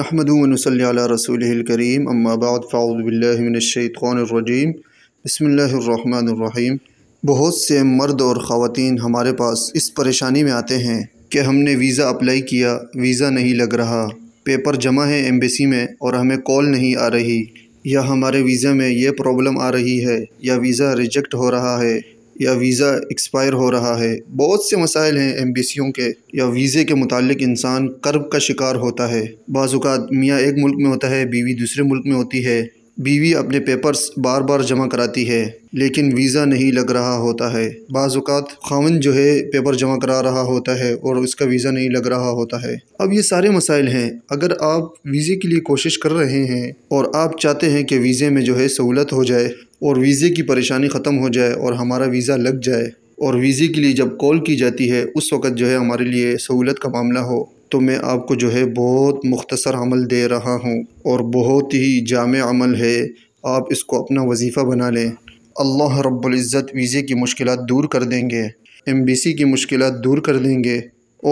नहमदल रसूल करीम अम्माबाद फ़ाउबिल्लिनशैतरजीम बसमीम बहुत से मर्द और ख़वान हमारे पास इस परेशानी में आते हैं कि हमने वीज़ा अप्लाई किया वीज़ा नहीं लग रहा पेपर जमा है एम्बेसी में और हमें कॉल नहीं आ रही या हमारे वीज़ा में ये प्रॉब्लम आ रही है या वीज़ा रिजेक्ट हो रहा है या वीज़ा एक्सपायर हो रहा है बहुत से मसाइल हैं एम्बेसियों के या वीज़े के मुतालिक इंसान कर्ब का शिकार होता है बाज़ात मियाँ एक मुल्क में होता है बीवी दूसरे मुल्क में होती है बीवी अपने पेपर्स बार बार जमा कराती है लेकिन वीज़ा नहीं लग रहा होता है बाज़ात खावन जो है पेपर जमा करा रहा होता है और उसका वीज़ा नहीं लग रहा होता है अब ये सारे मसाइल हैं अगर आप वीज़े के लिए कोशिश कर रहे हैं और आप चाहते हैं कि वीज़े में जो है सहूलत हो जाए और वीज़े की परेशानी ख़त्म हो जाए और हमारा वीज़ा लग जाए और वीज़े के लिए जब कॉल की जाती है उस वक़्त जो है हमारे लिए सहूलत का मामला हो तो मैं आपको जो है बहुत मुख्तसर अमल दे रहा हूँ और बहुत ही जाम अमल है आप इसको अपना वजीफ़ा बना लें अल्लाह रब्ज़त वीज़े की मुश्किल दूर कर देंगे एम बी सी की मुश्किल दूर कर देंगे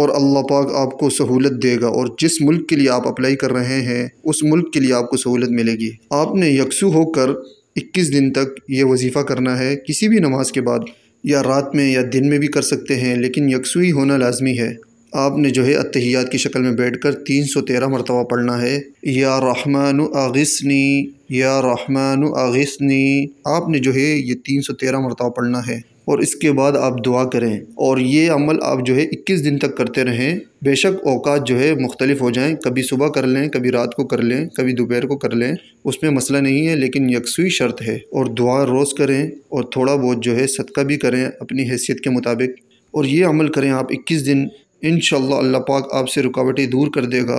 और अल्लाह पाक आपको सहूलत देगा और जिस मुल्क के लिए आप अप्लाई कर रहे हैं उस मुल्क के लिए आपको सहूलत मिलेगी आपने यकसू होकर 21 दिन तक ये वजीफ़ा करना है किसी भी नमाज के बाद या रात में या दिन में भी कर सकते हैं लेकिन यकसुई होना लाजमी है आपने जो है अतहियात की शक्ल में बैठ कर तीन सौ तेरह मरतबा पढ़ना है या रहमान आगिसनी या रहमान आगिसनी आपने जो है ये तीन सौ तेरह मरतबा पढ़ना है और इसके बाद आप दुआ करें और ये अमल आप जो है इक्कीस दिन तक करते रहें बेशक अवकात जो है मुख्तलिफ हो जाएँ कभी सुबह कर लें कभी रात को कर लें कभी दोपहर को कर लें उसमें मसला नहीं है लेकिन यकसुई शर्त है और दुआ रोज़ करें और थोड़ा बहुत जो है सदका भी करें अपनी हैसियत के मुताबिक और ये अमल करें आप इक्कीस दिन इन अल्लाह पाक आपसे रुकावटें दूर कर देगा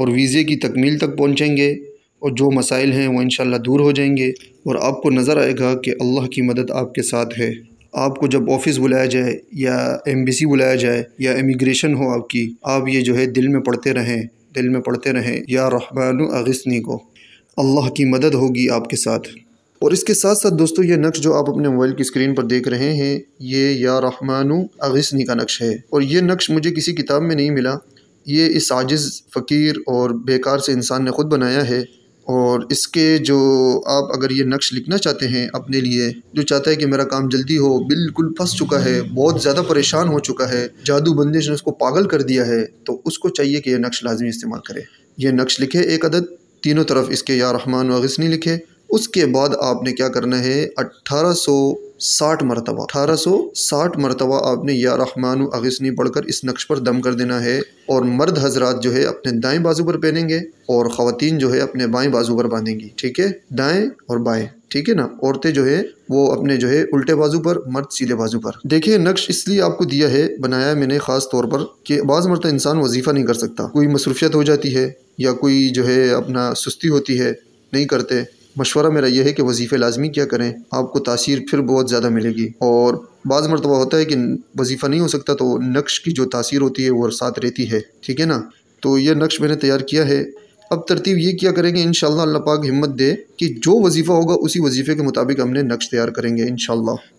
और वीज़े की तकमील तक पहुँचेंगे और जो मसाइल हैं वो इन दूर हो जाएंगे और आपको नज़र आएगा कि अल्लाह की मदद आपके साथ है आपको जब ऑफ़िस बुलाया जाए या एमबीसी बुलाया जाए या इमिग्रेशन हो आपकी आप ये जो है दिल में पढ़ते रहें दिल में पढ़ते रहें या रहमान अगस्नी को अल्लाह की मदद होगी आपके साथ और इसके साथ साथ दोस्तों ये नक्श जो आप अपने मोबाइल की स्क्रीन पर देख रहे हैं ये या रहमानु अगसनी का नक्श है और ये नक्श मुझे किसी किताब में नहीं मिला ये इस आजिज़ फ़कीर और बेकार से इंसान ने ख़ुद बनाया है और इसके जो आप अगर ये नक्श लिखना चाहते हैं अपने लिए जो चाहता है कि मेरा काम जल्दी हो बिल्कुल फंस चुका है बहुत ज़्यादा परेशान हो चुका है जादू बंदिश ने उसको पागल कर दिया है तो उसको चाहिए कि यह नक्श लाजमी इस्तेमाल करें यह नक्श लिखे एक अदद तीनों तरफ इसके या रहमान वगसनी लिखे उसके बाद आपने क्या करना है अट्ठारह सौ साठ मरतबा अठारह सौ साठ मरतबा आपने या रहमान अगस्नी पढ़कर इस नक्श पर दम कर देना है और मर्द हजरात जो है अपने दाएं बाजू पर पहनेंगे और खातन जो है अपने बाएं बाजू पर बांधेंगी ठीक है दाएं और बाएं ठीक है ना औरतें जो है वो अपने जो है उल्टे बाजू पर मर्द सीधे बाजू पर देखिए नक्श इसलिए आपको दिया है बनाया मैंने ख़ास तौर पर कि बाज़ मरत इंसान वजीफ़ा नहीं कर सकता कोई मसरूफियत हो जाती है या कोई जो है अपना सुस्ती होती है नहीं करते मशवरा मेरा यह है कि वजीफ़े लाजमी क्या करें आपको तासीर फिर बहुत ज़्यादा मिलेगी और बाज़ मरतबा होता है कि वजीफ़ा नहीं हो सकता तो नक्श की जो तासीर होती है वो साथ रहती है ठीक है ना तो यह नक्श मैंने तैयार किया है अब तरतीब ये किया करेंगे इन अल्लाह पाक हिम्मत दे कि जो वजीफ़ा होगा उसी वजीफ़े के मुताबिक हमने नक्श तैयार करेंगे इन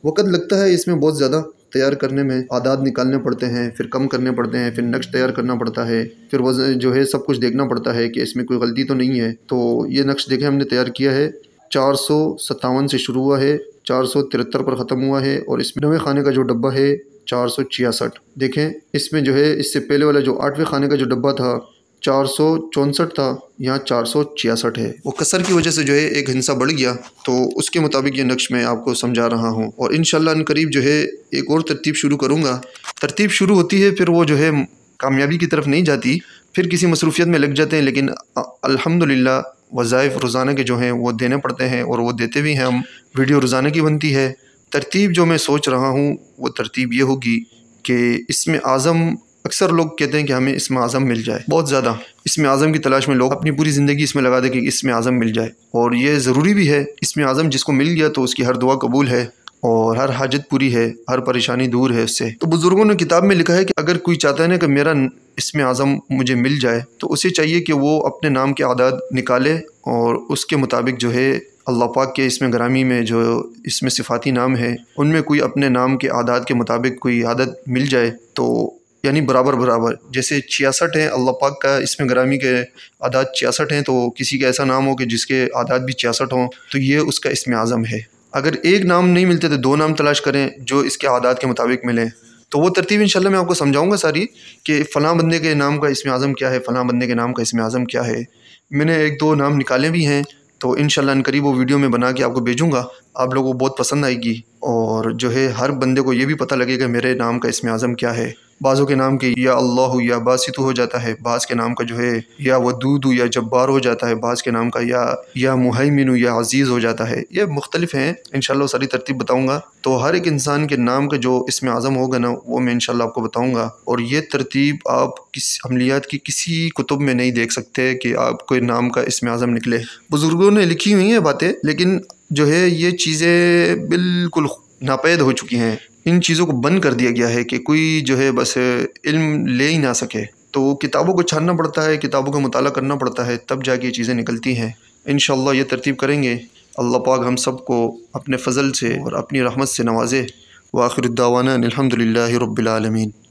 वक़्त लगता है इसमें बहुत ज़्यादा तैयार करने में आदाद निकालने पड़ते हैं फिर कम करने पड़ते हैं फिर नक्श तैयार करना पड़ता है फिर वजन जो है सब कुछ देखना पड़ता है कि इसमें कोई गलती तो नहीं है तो ये नक्श देखें हमने तैयार किया है चार सौ सत्तावन से शुरू हुआ है चार सौ तिहत्तर पर ख़त्म हुआ है और इसमें नवे खाने का जो डब्बा है चार सौ छियासठ देखें इसमें जो है इससे पहले वाला जो आठवें खाने का जो डब्बा था चार सौ चौंसठ था यहाँ चार सौ छियासठ है वो कसर की वजह से जो है एक हिंसा बढ़ गया तो उसके मुताबिक ये नक्श मैं आपको समझा रहा हूँ और इन इन करीब जो है एक और तरतीब शुरू करूँगा तरतीब शुरू होती है फिर वो जो है कामयाबी की तरफ नहीं जाती फिर किसी मसरूफियत में लग जाते हैं लेकिन अल्हम्दुलिल्लाह वज़ाइफ रोज़ाना के जो हैं वो देने पड़ते हैं और वो देते भी हैं हम वीडियो रोज़ाना की बनती है तरतीब जो मैं सोच रहा हूँ वो तरतीब ये होगी कि इसमें आज़म अक्सर लोग कहते हैं कि हमें इसमें आज़म मिल जाए बहुत ज़्यादा इसमें आज़म की तलाश में लोग अपनी पूरी ज़िंदगी इसमें लगा दें कि इसमें आज़म मिल जाए और ये ज़रूरी भी है इसमें आज़म जिसको मिल गया तो उसकी हर दुआ कबूल है और हर हाजत पूरी है हर परेशानी दूर है उससे तो बुज़ुर्गों ने किताब में लिखा है कि अगर कोई चाहता है ना कि मेरा इसमें आज़म मुझे मिल जाए तो उसे चाहिए कि वो अपने नाम के आदाद निकाले और उसके मुताबिक जो है अल्लाह पाक के इसमें ग्रामी में जो इसमें सिफाती नाम है उनमें कोई अपने नाम के आदाद के मुताबिक कोई आदत मिल जाए तो यानी बराबर बराबर जैसे छियासठ हैं अल्लाह पाक का इसमें ग्रामी के आदाद छियासठ हैं तो किसी का ऐसा नाम हो कि जिसके आदाद भी छियासठ हों तो ये उसका इसमें आज़म है अगर एक नाम नहीं मिलते तो दो नाम तलाश करें जो इसके आदाद के मुताबिक मिलें तो वो तरतीब इंशाल्लाह मैं आपको समझाऊंगा सारी कि फ़लाँ बंदे के नाम का इसमें आज़म क्या है फ़लाँ बंदे के नाम का इसमें आज़म क्या है मैंने एक दो नाम निकाले भी हैं तो इन इन करीब वो वीडियो में बना के आपको भेजूँगा आप लोगों को बहुत पसंद आएगी और जो है हर बंदे को ये भी पता लगेगा मेरे नाम का इसमें आज़म क्या है बाज़ों के नाम के या अल्लाह या बासित हो जाता है बाज़ के नाम का जो है या हो या जब्बार हो जाता है बाज़ के नाम का या या मुहैमिन या अजीज़ हो जाता है ये मुख्तलिफ हैं इन सारी तरतीब बताऊँगा तो हर एक इंसान के नाम का जो इसमें आज़म होगा ना वो मैं इन आपको बताऊँगा और ये तरतीब आप किस अमलियात की किसी कुतुब में नहीं देख सकते कि आपको नाम का इसमें आज़म निकले बुज़ुर्गों ने लिखी हुई हैं बातें लेकिन जो है ये चीज़ें बिल्कुल नापैद हो चुकी हैं इन चीज़ों को बंद कर दिया गया है कि कोई जो है बस इल्म ले ही ना सके तो किताबों को छानना पड़ता है किताबों का मुताला करना पड़ता है तब जाके ये चीज़ें निकलती हैं इन ये तरतीब करेंगे अल्लाह पाक हम सब को अपने फजल से और अपनी रहमत से नवाजे व आखिर दावाना अलहमदिल्ला रबालमीन